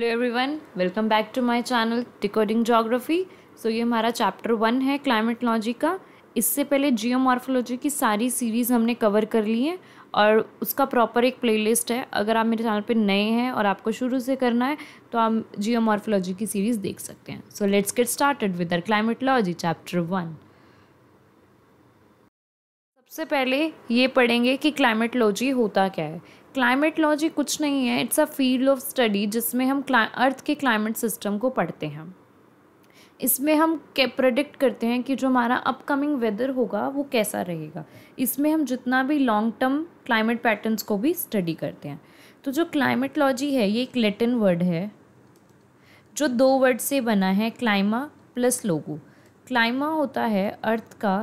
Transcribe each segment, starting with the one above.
hello everyone welcome back to my channel decoding geography so ये हमारा chapter one है climatology का इससे पहले जियोमॉर्फोलॉजी की सारी सीरीज़ हमने कवर कर ली है और उसका प्रॉपर एक प्लेलिस्ट है अगर आप मेरे चैनल पे नए हैं और आपको शुरू से करना है तो आप जियोमॉर्फोलॉजी की सीरीज़ देख सकते हैं so let's get started with our climatology chapter one सबसे पहले ये पढ़ेंगे कि क्लाइमेटोलॉजी होता क्या है क्लाइमेट लॉजी कुछ नहीं है it's a field of study जिसमें हम अर्थ के क्लाइमेट सिस्टम को पढ़ते हैं इसमें हम प्रडिक्ट करते हैं कि जो हमारा अपकमिंग वेदर होगा वो कैसा रहेगा इसमें हम जितना भी लॉन्ग टर्म क्लाइमेट पैटर्न्स को भी स्टडी करते हैं तो जो क्लाइमेट लॉजी है ये एक लेटिन वर्ड है जो दो वर्ड से बना है क्लाइमा प्लस लोगो क्लाइमा होता है अर्थ का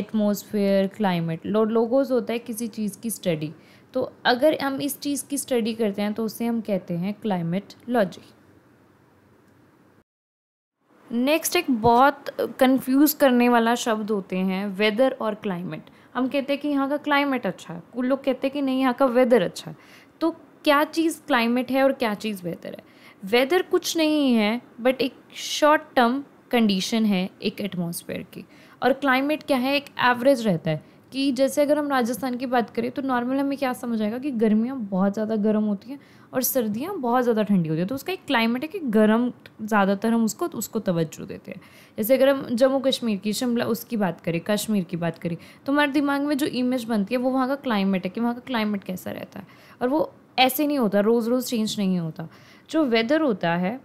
एटमोसफेयर क्लाइमेट लोगोज होता है किसी चीज़ की स्टडी तो अगर हम इस चीज़ की स्टडी करते हैं तो उसे हम कहते हैं क्लाइमेट लॉजी नेक्स्ट एक बहुत कंफ्यूज करने वाला शब्द होते हैं वेदर और क्लाइमेट हम कहते हैं कि यहाँ का क्लाइमेट अच्छा है कुछ लोग कहते हैं कि नहीं यहाँ का वेदर अच्छा है तो क्या चीज़ क्लाइमेट है और क्या चीज़ वेदर है वेदर कुछ नहीं है बट एक शॉर्ट टर्म कंडीशन है एक एटमॉस्फेयर की और क्लाइमेट क्या है एक एवरेज रहता है कि जैसे अगर हम राजस्थान की बात करें तो नॉर्मल हमें क्या समझ आएगा कि गर्मियाँ बहुत ज़्यादा गर्म होती हैं और सर्दियाँ बहुत ज़्यादा ठंडी होती हैं तो उसका एक क्लाइमेट है कि गर्म ज़्यादातर हम उसको उसको तवज्जो देते हैं जैसे अगर हम जम्मू कश्मीर की शिमला उसकी बात करें कश्मीर की बात करें तो हमारे दिमाग में जो इमेज बनती है वो वहाँ का क्लाइमेट है कि वहाँ का क्लाइमेट कैसा रहता है और वो ऐसे नहीं होता रोज़ रोज़ चेंज नहीं होता जो वेदर होता है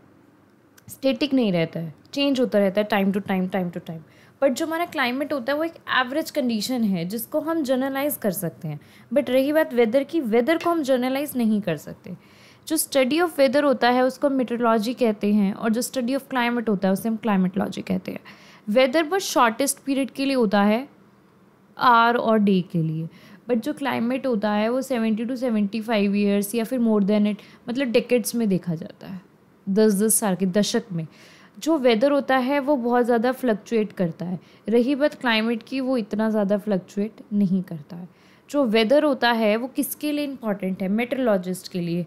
स्टेटिक नहीं रहता है चेंज होता रहता है time to time time to time but जो हमारा क्लाइमेट होता है वो एक एवरेज कंडीशन है जिसको हम जर्नलाइज कर सकते हैं बट रही बात वेदर की वेदर को हम जर्नलाइज नहीं कर सकते जो स्टडी ऑफ वेदर होता है उसको मेट्रोलॉजी कहते हैं और जो स्टडी ऑफ क्लाइमेट होता है उसे हम क्लाइमेटोलॉजी कहते हैं वेदर बस शॉर्टेस्ट पीरियड के लिए होता है आर और डे के लिए बट जो क्लाइमेट होता है वो seventy two seventy five years या फिर मोर देन इट मतलब डेकेट्स में देखा जाता है दस दस साल के दशक में जो वेदर होता है वो बहुत ज़्यादा फ्लक्चुएट करता है रही बात क्लाइमेट की वो इतना ज़्यादा फ्लक्चुएट नहीं करता है जो वेदर होता है वो किसके लिए इम्पॉर्टेंट है मेट्रोलॉजिस्ट के लिए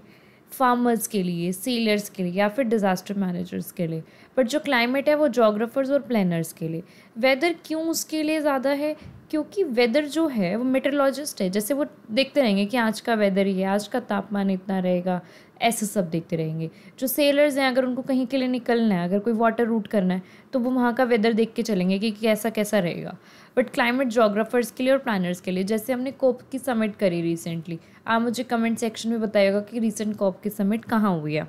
फार्मर्स के लिए सेलर्स के लिए या फिर डिज़ास्टर मैनेजर्स के लिए बट जो क्लाइमेट है वो जोग्राफर्स और प्लानर्स के लिए वेदर क्यों उसके लिए ज़्यादा है क्योंकि वेदर जो है वो मेट्रोलॉजिस्ट है जैसे वो देखते रहेंगे कि आज का वेदर ये आज का तापमान इतना रहेगा ऐसे सब देखते रहेंगे जो सेलर्स हैं अगर उनको कहीं के लिए निकलना है अगर कोई वाटर रूट करना है तो वो वहाँ का वेदर देख के चलेंगे कि कैसा कैसा रहेगा बट क्लाइमेट जोग्राफर्स के लिए और प्लानर्स के लिए जैसे हमने कोप की समिट करी रिसेंटली आप मुझे कमेंट सेक्शन में बताइएगा कि रिसेंट कॉप की समिट कहाँ हुई है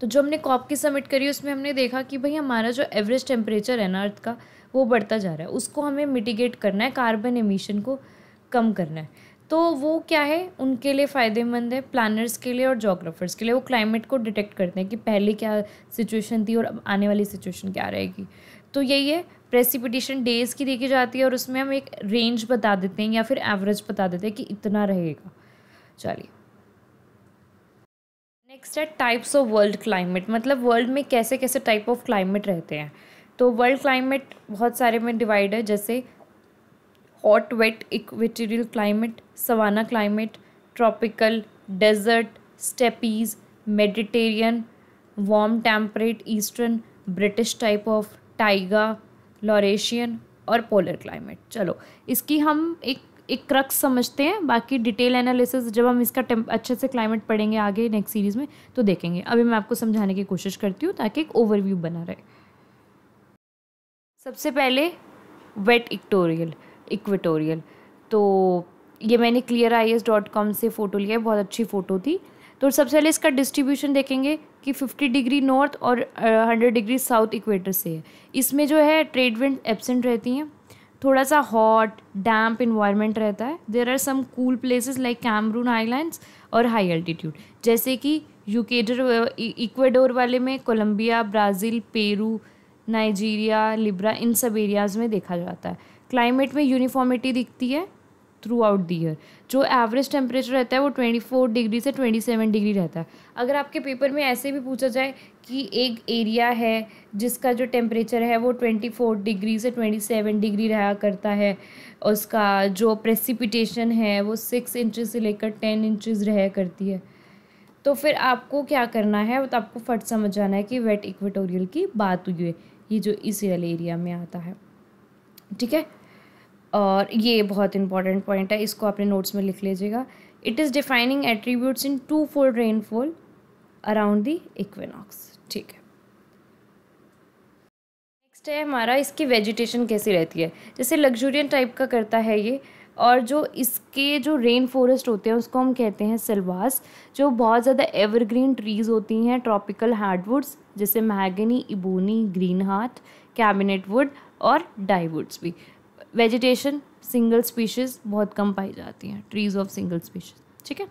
तो जो हमने कॉप की समिट करी उसमें हमने देखा कि भाई हमारा जो एवरेज टेम्परेचर है ना अर्थ का वो बढ़ता जा रहा है उसको हमें मिटिगेट करना है कार्बन एमिशन को कम करना है तो वो क्या है उनके लिए फ़ायदेमंद है प्लानर्स के लिए और जोग्राफर्स के लिए वो क्लाइमेट को डिटेक्ट करते हैं कि पहले क्या सिचुएशन थी और अब आने वाली सिचुएशन क्या रहेगी तो यही है प्रेसिपिटेशन डेज़ की देखी जाती है और उसमें हम एक रेंज बता देते हैं या फिर एवरेज बता देते हैं कि इतना रहेगा चलिए नेक्स्ट है टाइप्स ऑफ वर्ल्ड क्लाइमेट मतलब वर्ल्ड में कैसे कैसे टाइप ऑफ क्लाइमेट रहते हैं तो वर्ल्ड क्लाइमेट बहुत सारे में डिवाइड है जैसे hot wet equatorial climate savanna climate tropical desert steppes Mediterranean warm temperate eastern British type of taiga Laurentian और पोलर क्लाइमेट चलो इसकी हम एक एक क्रक्स समझते हैं बाकी डिटेल एनालिसिस जब हम इसका अच्छे से क्लाइमेट पढ़ेंगे आगे नेक्स्ट सीरीज़ में तो देखेंगे अभी मैं आपको समझाने की कोशिश करती हूँ ताकि एक ओवरव्यू बना रहे सबसे पहले वेट इक्टोरियल इक्वेटोरियल तो ये मैंने clear I S dot com से फ़ोटो लिया है बहुत अच्छी फ़ोटो थी तो सबसे पहले इसका डिस्ट्रीब्यूशन देखेंगे कि 50 डिग्री नॉर्थ और हंड्रेड डिग्री साउथ इक्वेटर से है इसमें जो है ट्रेड विंड एबसेंट रहती हैं थोड़ा सा हॉट डैम्प इन्वायरमेंट रहता है there are some cool places like Cameroon islands और हाई अल्टीट्यूड जैसे कि यूकेडर इक्वेडोर uh, e, वाले में Colombia Brazil Peru Nigeria Liberia इन सब एरियाज़ में देखा जाता है क्लाइमेट में यूनिफॉर्मिटी दिखती है थ्रू आउट द ईयर जो एवरेज टेम्परेचर रहता है वो ट्वेंटी फोर डिग्री से ट्वेंटी सेवन डिग्री रहता है अगर आपके पेपर में ऐसे भी पूछा जाए कि एक एरिया है जिसका जो टेम्परेचर है वो ट्वेंटी फोर डिग्री से ट्वेंटी सेवन डिग्री रहा करता है उसका जो प्रेसिपिटेशन है वो सिक्स इंचज से लेकर टेन इंचज रहा करती है तो फिर आपको क्या करना है वो तो आपको फट समझ आना है कि वेट इक्वेटोरियल की बात हुई है ये जो इस वाले एरिया में आता है ठीक है और ये बहुत इंपॉर्टेंट पॉइंट है इसको अपने नोट्स में लिख लीजिएगा it is defining attributes in twofold rainfall around the equinox ठीक है नेक्स्ट है हमारा इसकी वेजिटेशन कैसी रहती है जैसे लग्जूरियन टाइप का करता है ये और जो इसके जो रेन फॉरेस्ट होते हैं उसको हम कहते हैं सिलवास जो बहुत ज़्यादा एवरग्रीन ट्रीज़ होती हैं ट्रॉपिकल हार्डवुड्स जैसे mahogany ebony green heart cabinet wood और डाईवुड्स भी वेजिटेशन सिंगल स्पीशीज़ बहुत कम पाई जाती हैं ट्रीज़ ऑफ सिंगल स्पीशीज़ ठीक है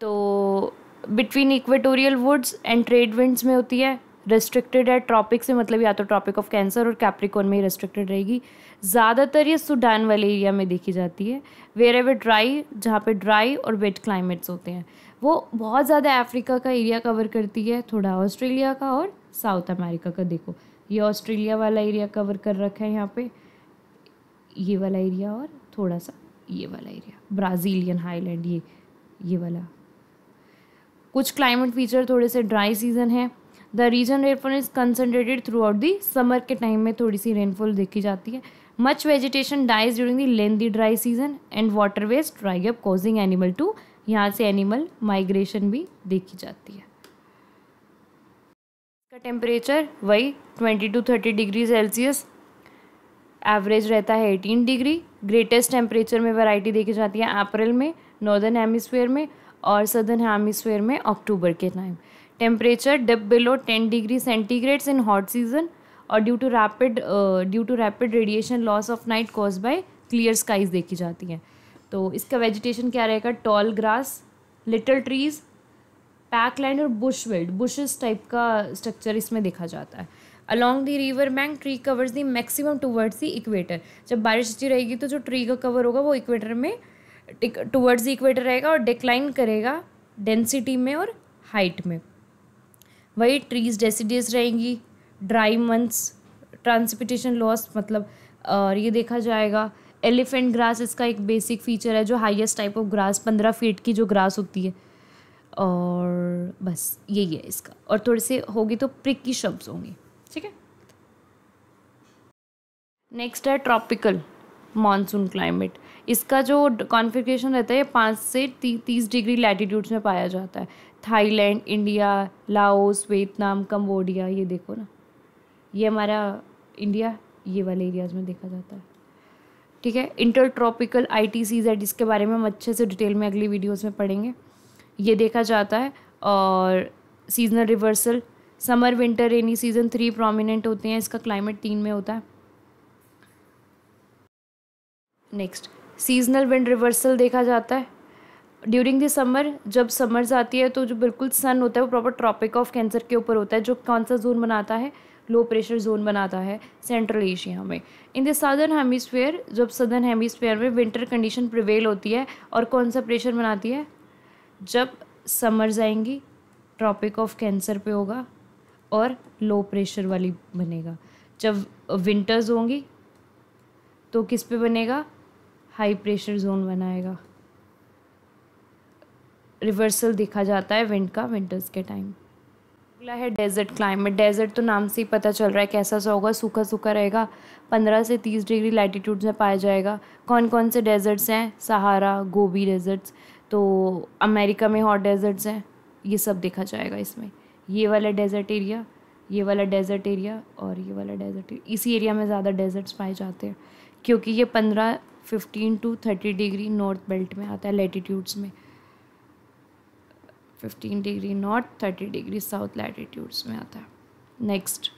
तो between equatorial woods and trade winds में होती है रेस्ट्रिक्टेड है ट्रॉपिक से मतलब या तो ट्रॉपिक ऑफ कैंसर और कैप्रिकॉन में ही रेस्ट्रिक्टेड रहेगी ज़्यादातर ये सूडान वाले एरिया में देखी जाती है वेर एवर ड्राई जहाँ पे ड्राई और वेट क्लाइमेट्स होते हैं वो बहुत ज़्यादा अफ्रीका का एरिया कवर करती है थोड़ा ऑस्ट्रेलिया का और साउथ अमेरिका का देखो ये ऑस्ट्रेलिया वाला एरिया कवर कर रखा है यहाँ पे ये वाला एरिया और थोड़ा सा ये वाला एरिया ब्राज़ीलियन हाईलैंड ये ये वाला कुछ क्लाइमेट फीचर थोड़े से ड्राई सीजन है the region rainfall is concentrated throughout the summer के टाइम में थोड़ी सी रेनफॉल देखी जाती है much vegetation dies during the lengthy dry season and water waste dry up causing animal to यहाँ से एनिमल माइग्रेशन भी देखी जाती है का टेम्परेचर वही twenty two thirty degree Celsius average रहता है एटीन डिग्री ग्रेटेस्ट टेम्परेचर में वैरायटी देखी जाती है अप्रैल में नॉर्दर्न हेमिसफेयर में और सदर्न हेमिसफेयर में अक्टूबर के time temperature dip below ten degree centigrades in hot season और due to rapid due to rapid radiation loss of night cause by clear skies देखी जाती हैं तो इसका वेजिटेशन क्या रहेगा tall grass little trees parkland और बुश बुशविल्ड बुशेस टाइप का स्ट्रक्चर इसमें देखा जाता है along the river bank tree covers the maximum towards the equator जब बारिश अच्छी रहेगी तो जो ट्री का कवर होगा वो इक्वेटर में टूवर्ड्स दी इक्वेटर रहेगा और डिक्लाइन करेगा डेंसिटी में और हाइट में वही ट्रीज डेसीडियस रहेंगी ड्राई मंथ्स ट्रांसपोर्टेशन लॉस मतलब और ये देखा जाएगा एलिफेंट ग्रास इसका एक बेसिक फीचर है जो हाईएस्ट टाइप ऑफ ग्रास पंद्रह फीट की जो ग्रास होती है और बस यही है इसका और थोड़े से होगी तो प्रिक की शब्द होंगे ठीक है नेक्स्ट है ट्रॉपिकल मानसून क्लाइमेट इसका जो कॉन्फ़िगरेशन रहता है ये पाँच से ती, तीस डिग्री लैटिट्यूड्स में पाया जाता है Thailand India Laos Vietnam Cambodia ये देखो ना ये हमारा इंडिया ये वाले एरियाज़ में देखा जाता है ठीक है intertropical I T Cs है जिसके बारे में हम अच्छे से डिटेल में अगली वीडियोज़ में पढ़ेंगे ये देखा जाता है और seasonal reversal summer winter rainy season three prominent होते हैं इसका क्लाइमेट तीन में होता है नेक्स्ट सीजनल विंड रिवर्सल देखा जाता है ड्यूरिंग द समर जब समर्स आती है तो जो बिल्कुल सन होता है वो प्रॉपर ट्रॉपिक ऑफ कैंसर के ऊपर होता है जो कौन सा जोन बनाता है लो प्रेशर जोन बनाता है सेंट्रल एशिया में इन द सदर्न हेमिसफेयर जब सदर्न हेमिसफेयर में विंटर कंडीशन प्रिवेल होती है और कौन सा प्रेशर बनाती है जब समर्स आएंगी ट्रॉपिक ऑफ कैंसर पे होगा और लो प्रेशर वाली बनेगा जब विंटर्स होंगी तो किस पे बनेगा हाई प्रेशर जोन बनाएगा रिवर्सल देखा जाता है विंड का विंटर्स के टाइम अगला है डेजर्ट क्लाइमेट डेजर्ट तो नाम से ही पता चल रहा है कैसा सा होगा सूखा सूखा रहेगा पंद्रह से तीस डिग्री लैटीट्यूड में पाया जाएगा कौन कौन से डेजर्ट्स हैं सहारा गोभी डेजर्ट्स तो अमेरिका में हॉट डेजर्ट्स हैं ये सब देखा जाएगा इसमें ये वाला डेजर्ट एरिया ये वाला डेजर्ट एरिया और ये वाला डेजर्ट एरिया इसी एरिया में ज़्यादा डेजर्ट्स पाए जाते हैं क्योंकि ये पंद्रह fifteen to thirty degree north belt में आता है लेटीट्यूड्स में fifteen degree north thirty degree south latitudes में आता है नेक्स्ट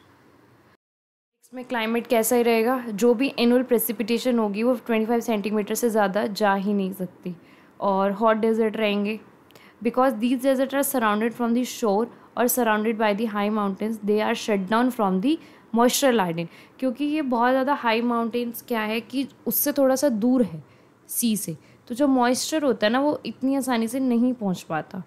नेक्स्ट में क्लाइमेट कैसा ही रहेगा जो भी एनुअल प्रेसिपिटेशन होगी वो ट्वेंटी फाइव सेंटीमीटर से ज़्यादा जा ही नहीं सकती और हॉट डेजर्ट रहेंगे because these desert are surrounded from the shore और surrounded by the high mountains they are shut down from the moisture lading क्योंकि ये बहुत ज़्यादा हाई माउंटेन्स क्या है कि उससे थोड़ा सा दूर है सी से तो जो मॉइस्चर होता है ना वो इतनी आसानी से नहीं पहुँच पाता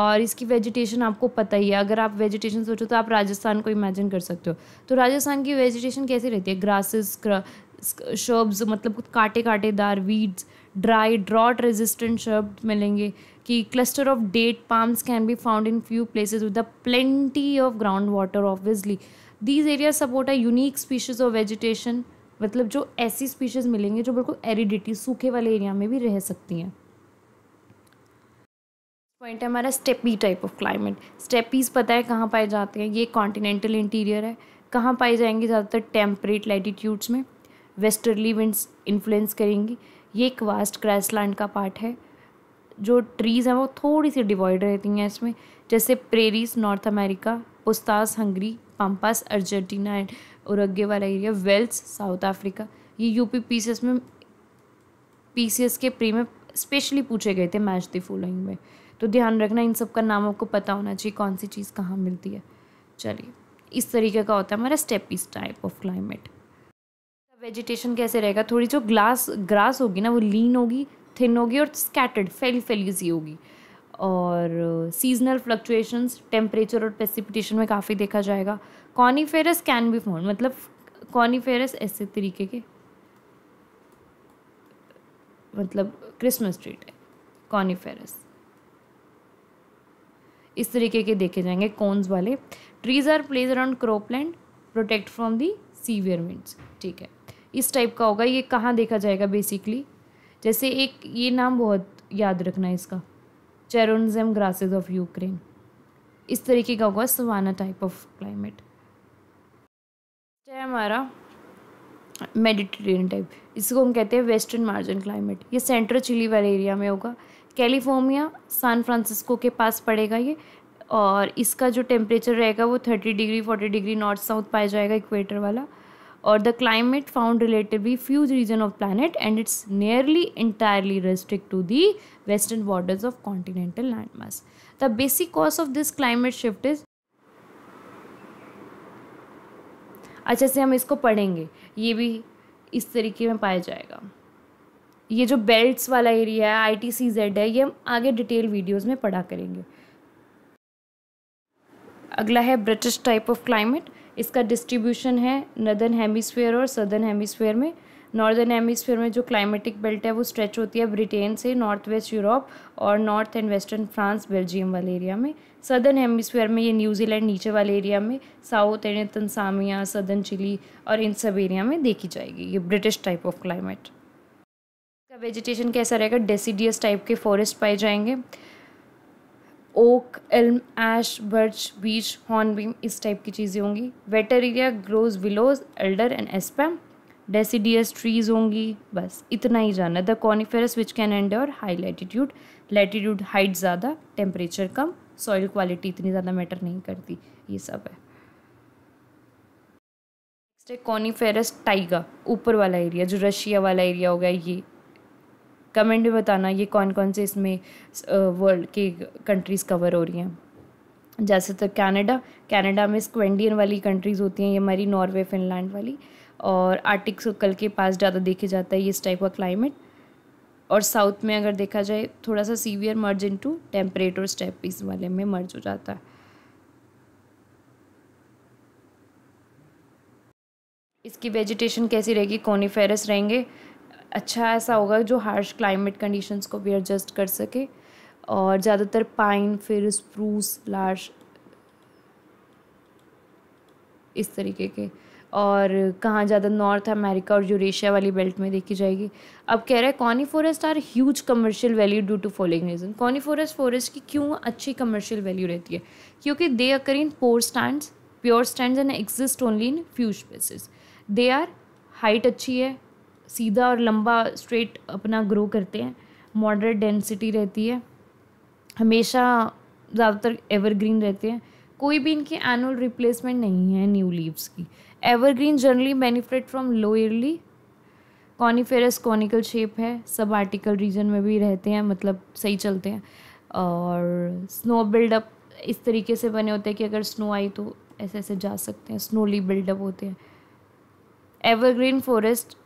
और इसकी वेजिटेशन आपको पता ही है अगर आप वेजिटेशन सोचो तो आप राजस्थान को इमेजिन कर सकते हो तो राजस्थान की वेजिटेशन कैसी रहती है ग्रासेस श्रब्स मतलब कुछ कांटे कांटेदार weeds dry drought resistant shrub मिलेंगे कि cluster of date palms can be found in few places with the plenty of ground water obviously these area support a unique species of vegetation मतलब जो ऐसी species मिलेंगे जो बिल्कुल aridity सूखे वाले एरिया में भी रह सकती हैं पॉइंट है हमारा steppe type of climate steppes पता है कहाँ पाए जाते हैं ये कॉन्टिनेंटल इंटीरियर है कहाँ पाए जाएंगे ज़्यादातर टेम्परेट लैटीट्यूड्स में वेस्टर्ली विंड्स इन्फ्लुएंस करेंगी ये एक वास्ट क्रैश लैंड का पार्ट है जो ट्रीज़ हैं वो थोड़ी सी डिवाइड रहती हैं इसमें जैसे prairies North America pusztas Hungary pampas Argentina and Uruguay वाला एरिया वेल्स साउथ अफ्रीका ये यूपी पीसीएस में पीसीएस के प्री में स्पेशली पूछे गए थे मैच दी फॉलोइंग में तो ध्यान रखना इन सब का नाम आपको पता होना चाहिए कौन सी चीज़ कहाँ मिलती है चलिए इस तरीके का होता है हमारा इस टाइप ऑफ क्लाइमेट वेजिटेशन कैसे रहेगा थोड़ी जो ग्लास ग्रास होगी ना वो लीन होगी थिन होगी और स्कैटर्ड फैली फैली सी होगी और सीजनल फ्लक्चुएशंस टेम्परेचर और प्रेसिपिटेशन में काफ़ी देखा जाएगा कॉनीफेरस कैन बी फाउंड मतलब कॉनीफेरस ऐसे तरीके के मतलब क्रिसमस ट्रीट है कॉनीफेरस इस तरीके के देखे जाएंगे कॉन्स वाले trees are plays around cropland protect from the severe winds ठीक है इस टाइप का होगा ये कहाँ देखा जाएगा बेसिकली जैसे एक ये नाम बहुत याद रखना है इसका चेरोनजम ग्रासेज ऑफ यूक्रेन इस तरीके का होगा सवाना टाइप ऑफ क्लाइमेट है हमारा मेडिटेरेनियन टाइप इसको हम कहते हैं वेस्टर्न मार्जिन क्लाइमेट ये सेंट्रल चिली वाले एरिया में होगा कैलिफोर्निया सान फ्रांसिस्को के पास पड़ेगा ये और इसका जो टेम्परेचर रहेगा वो thirty degree forty degree north south पाया जाएगा इक्वेटर वाला और द क्लाइमेट फाउंड रिलेटेड भी few region of planet and it's nearly entirely restrict to the western borders of continental land mass the basic cause of this climate shift is अच्छा से हम इसको पढ़ेंगे ये भी इस तरीके में पाया जाएगा ये जो बेल्ट्स वाला एरिया है आई टी सी जेड है ये हम आगे डिटेल वीडियोज़ में पढ़ा करेंगे अगला है ब्रिटिश टाइप ऑफ क्लाइमेट इसका डिस्ट्रीब्यूशन है नदर्न हेमिसफेयर और सदर्न हेमिसफेयर में नॉर्दर्न हेमिसफेयर में जो क्लाइमेटिक बेल्ट है वो स्ट्रेच होती है ब्रिटेन से नॉर्थ वेस्ट यूरोप और north and western France Belgium वाले एरिया में सदर्न हेमिसफेयर में ये न्यूजीलैंड नीचे वाले एरिया में south and Tasmania southern Chile और इन सब एरिया में देखी जाएगी ये ब्रिटिश टाइप ऑफ क्लाइमेट का वेजिटेशन कैसा रहेगा डेसीडियस टाइप के फॉरेस्ट पाए जाएंगे oak elm ash birch beech hornbeam इस टाइप की चीज़ें होंगी wetter area grows willows alder and एस्पैम deciduous trees होंगी बस इतना ही जाना the coniferous which can and और हाई लैटिट्यूड लैटिट्यूड हाइट ज़्यादा टेम्परेचर कम सॉइल क्वालिटी इतनी ज़्यादा मैटर नहीं करती ये सब है नेक्स्ट है कॉनीफेरस टाइगा ऊपर वाला एरिया जो रशिया वाला एरिया हो गया ये कमेंट में बताना ये कौन कौन से इसमें वर्ल्ड की कंट्रीज़ कवर हो रही हैं जैसे तो कनाडा कनाडा में स्क्वेंडियन वाली कंट्रीज़ होती हैं ये हमारी नॉर्वे फिनलैंड वाली और आर्टिक सर्कल के पास ज़्यादा देखे जाता है इस टाइप का क्लाइमेट और साउथ में अगर देखा जाए थोड़ा सा सीवियर मर्ज टू टेम्परेट और स्टेपीज वाले में मर्ज हो जाता है इसकी वेजिटेशन कैसी रहेगी कोनीफेरस रहेंगे अच्छा ऐसा होगा जो हार्श क्लाइमेट कंडीशंस को भी एडजस्ट कर सके और ज़्यादातर पाइन फिर स्प्रूस लार्श इस तरीके के और कहाँ ज़्यादा नॉर्थ अमेरिका और यूरेशिया वाली बेल्ट में देखी जाएगी अब कह रहा है conifer forest are huge commercial value due to following reason conifer forest forest की क्यों अच्छी कमर्शियल वैल्यू रहती है क्योंकि they occur in pure stand pure stand and exist only in few species they are height अच्छी है सीधा और लंबा स्ट्रेट अपना ग्रो करते हैं मॉडरेट डेंसिटी रहती है हमेशा ज़्यादातर एवरग्रीन रहते हैं कोई भी इनकी एनुअल रिप्लेसमेंट नहीं है न्यू लीव्स की evergreen generally benefit from low yearly coniferous conical shape है सब आर्टिकल रीजन में भी रहते हैं मतलब सही चलते हैं और स्नो बिल्डअप इस तरीके से बने होते हैं कि अगर स्नो आई तो ऐसे ऐसे जा सकते हैं स्नोली बिल्डअप होते हैं evergreen forest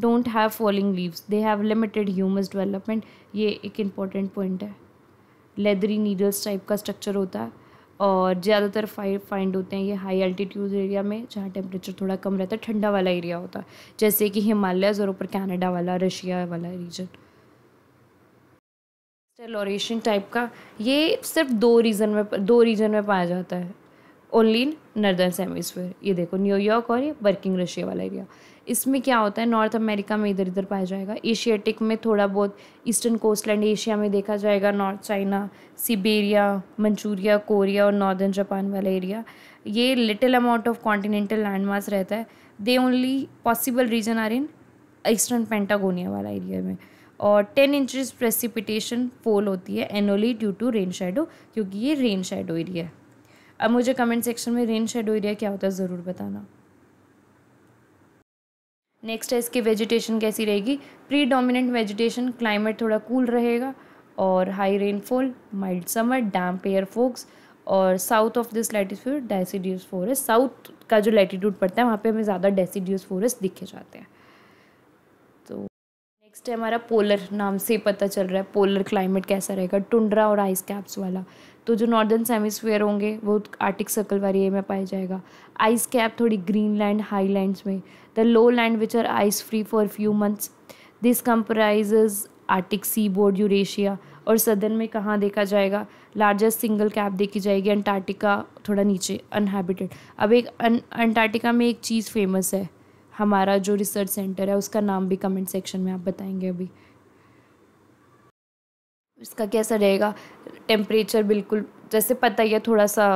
don't have falling leaves they have limited humus development ये एक इम्पॉर्टेंट पॉइंट है लेदरी नीडल्स टाइप का स्ट्रक्चर होता है और ज़्यादातर फाइंड होते हैं ये हाई अल्टीट्यूड एरिया में जहाँ टेम्परेचर थोड़ा कम रहता है ठंडा वाला एरिया होता है जैसे कि हिमालयस और ऊपर कैनेडा वाला रशिया वाला रीजन टेलोरेशन टाइप का ये सिर्फ दो रीजन में दो रीजन में पाया जाता है ओनली इन नर्दर्न सेमिस्फेयर ये देखो न्यूयॉर्क और ये वर्किंग रशिया वाला एरिया इसमें क्या होता है नॉर्थ अमेरिका में इधर इधर पाया जाएगा एशियाटिक में थोड़ा बहुत ईस्टर्न कोस्टलैंड एशिया में देखा जाएगा north China Siberia Manchuria Korea और नॉर्दर्न जापान वाला एरिया ये little amount of continental land रहता है they only possible region are in eastern Patagonia वाला एरिया में और टेन इंचज प्रेसिपिटेशन फॉल होती है annually due to rain shadow क्योंकि ये रेन शेडो एरिया है अब मुझे कमेंट सेक्शन में रेन शेडो एरिया क्या होता है ज़रूर बताना नेक्स्ट है इसकी वेजिटेशन कैसी रहेगी प्री वेजिटेशन क्लाइमेट थोड़ा कूल रहेगा और high rainfall mild summer damp air folks और south of this latitude deciduous forest south का जो लैटीट्यूड पड़ता है वहाँ पे हमें ज़्यादा डेसीड्यूस फॉरेस्ट दिखे जाते हैं नेक्स्ट है हमारा पोलर नाम से पता चल रहा है पोलर क्लाइमेट कैसा रहेगा टुंड्रा और आइस कैप्स वाला तो जो नॉर्दर्न सेमिसफेयर होंगे वो आर्टिक सर्कल वाली एरिया में पाया जाएगा आइस कैप थोड़ी ग्रीन लैंड हाई लैंड्स में the low land which are ice free for few months this comprise Arctic seaboard Eurasia और सदन में कहाँ देखा जाएगा लार्जेस्ट सिंगल कैप देखी जाएगी अंटार्कटिका थोड़ा नीचे अनहैबिटेड अब एक अंटार्कटिका में एक चीज़ फेमस है हमारा जो रिसर्च सेंटर है उसका नाम भी कमेंट सेक्शन में आप बताएंगे अभी इसका कैसा रहेगा टेम्परेचर बिल्कुल जैसे पता ही है थोड़ा सा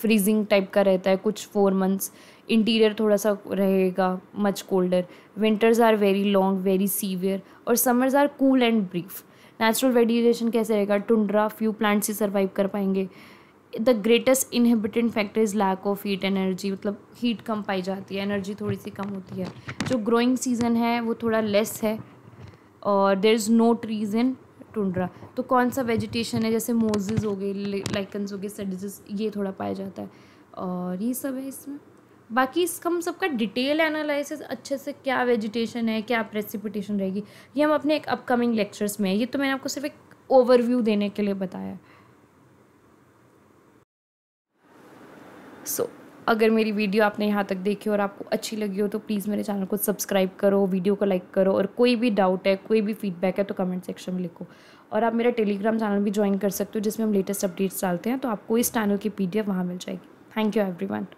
फ्रीजिंग टाइप का रहता है कुछ फोर मंथ्स इंटीरियर थोड़ा सा रहेगा much colder winters are very long very severe और summers are cool and brief natural vegetation कैसे रहेगा टुंड्रा फ्यू प्लांट्स ही सर्वाइव कर पाएंगे the greatest inhibitant factor is lack of heat energy मतलब हीट कम पाई जाती है एनर्जी थोड़ी सी कम होती है जो ग्रोइंग सीज़न है वो थोड़ा लेस है और there is no trees in tundra तो कौन सा वेजिटेशन है जैसे मोजेज हो गए लाइकन्स हो गए सडिजेस ये थोड़ा पाया जाता है और ये सब है इसमें बाकी इसका हम सबका डिटेल एनालिसिस अच्छे से क्या वेजिटेशन है क्या प्रेसिपिटेशन रहेगी ये हम अपने एक अपकमिंग लेक्चर्स में ये तो मैंने आपको सिर्फ एक ओवरव्यू देने के लिए बताया सो so, अगर मेरी वीडियो आपने यहाँ तक देखी और आपको अच्छी लगी हो तो प्लीज़ मेरे चैनल को सब्सक्राइब करो वीडियो को लाइक करो और कोई भी डाउट है कोई भी फीडबैक है तो कमेंट सेक्शन में लिखो और आप मेरा टेलीग्राम चैनल भी ज्वाइन कर सकते हो जिसमें हम लेटेस्ट अपडेट्स डालते हैं तो आपको इस चैनल की पी डी वहाँ मिल जाएगी थैंक यू एवरी